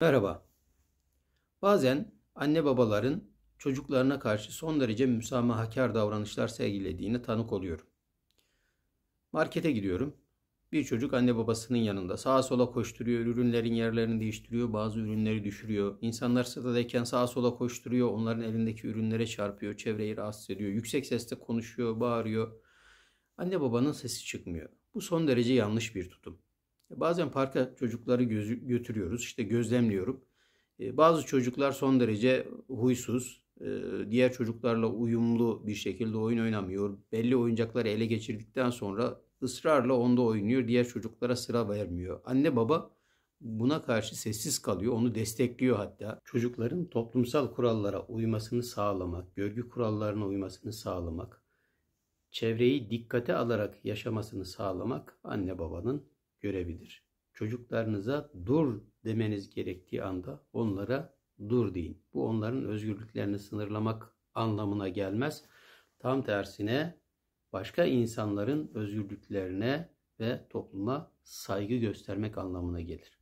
Merhaba. Bazen anne babaların çocuklarına karşı son derece müsamahakar davranışlar sergilediğine tanık oluyorum. Markete gidiyorum. Bir çocuk anne babasının yanında sağa sola koşturuyor, ürünlerin yerlerini değiştiriyor, bazı ürünleri düşürüyor. İnsanlar sıradayken sağa sola koşturuyor, onların elindeki ürünlere çarpıyor, çevreyi rahatsız ediyor. Yüksek sesle konuşuyor, bağırıyor. Anne babanın sesi çıkmıyor. Bu son derece yanlış bir tutum bazen parka çocukları gözü, götürüyoruz. İşte gözlemliyorum. E, bazı çocuklar son derece huysuz. E, diğer çocuklarla uyumlu bir şekilde oyun oynamıyor. Belli oyuncakları ele geçirdikten sonra ısrarla onda oynuyor. Diğer çocuklara sıra vermiyor. Anne baba buna karşı sessiz kalıyor, onu destekliyor hatta. Çocukların toplumsal kurallara uymasını sağlamak, görgü kurallarına uymasını sağlamak, çevreyi dikkate alarak yaşamasını sağlamak anne babanın görebilir. Çocuklarınıza dur demeniz gerektiği anda onlara dur deyin. Bu onların özgürlüklerini sınırlamak anlamına gelmez. Tam tersine başka insanların özgürlüklerine ve topluma saygı göstermek anlamına gelir.